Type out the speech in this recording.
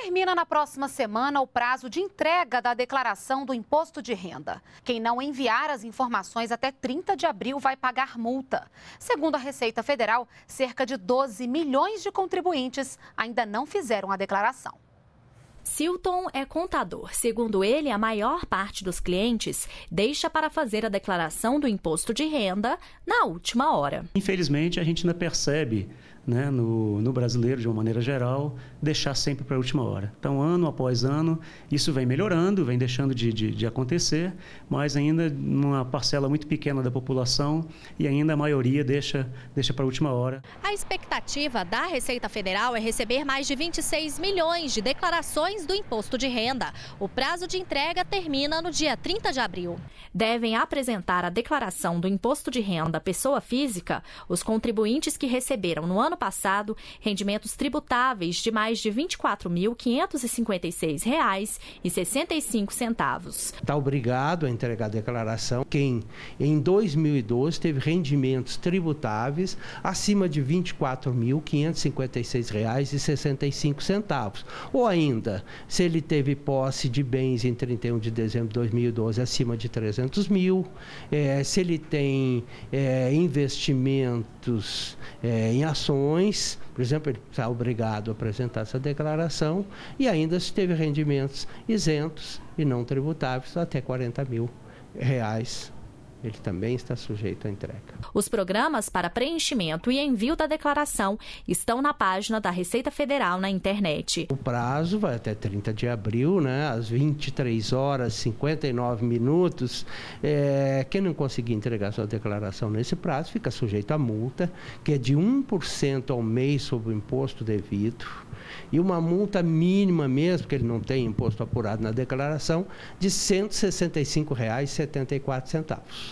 Termina na próxima semana o prazo de entrega da declaração do imposto de renda. Quem não enviar as informações até 30 de abril vai pagar multa. Segundo a Receita Federal, cerca de 12 milhões de contribuintes ainda não fizeram a declaração. Silton é contador. Segundo ele, a maior parte dos clientes deixa para fazer a declaração do imposto de renda na última hora. Infelizmente, a gente ainda percebe né, no, no brasileiro de uma maneira geral, deixar sempre para a última hora. Então, ano após ano, isso vem melhorando, vem deixando de, de, de acontecer, mas ainda numa parcela muito pequena da população e ainda a maioria deixa, deixa para a última hora. A expectativa da Receita Federal é receber mais de 26 milhões de declarações do imposto de renda. O prazo de entrega termina no dia 30 de abril. Devem apresentar a declaração do imposto de renda pessoa física os contribuintes que receberam no ano passado rendimentos tributáveis de mais de R$ 24.556,65. Está obrigado a entregar a declaração quem em 2012 teve rendimentos tributáveis acima de R$ 24.556,65. Ou ainda, se ele teve posse de bens em 31 de dezembro de 2012 acima de R$ 300 mil, é, se ele tem é, investimentos é, em ações ações, por exemplo, ele está obrigado a apresentar essa declaração e ainda se teve rendimentos isentos e não tributáveis até 40 mil reais ele também está sujeito à entrega. Os programas para preenchimento e envio da declaração estão na página da Receita Federal na internet. O prazo vai até 30 de abril, né, às 23 horas 59 minutos. É, quem não conseguir entregar sua declaração nesse prazo fica sujeito à multa, que é de 1% ao mês sobre o imposto devido, e uma multa mínima mesmo, que ele não tem imposto apurado na declaração, de R$ 165,74.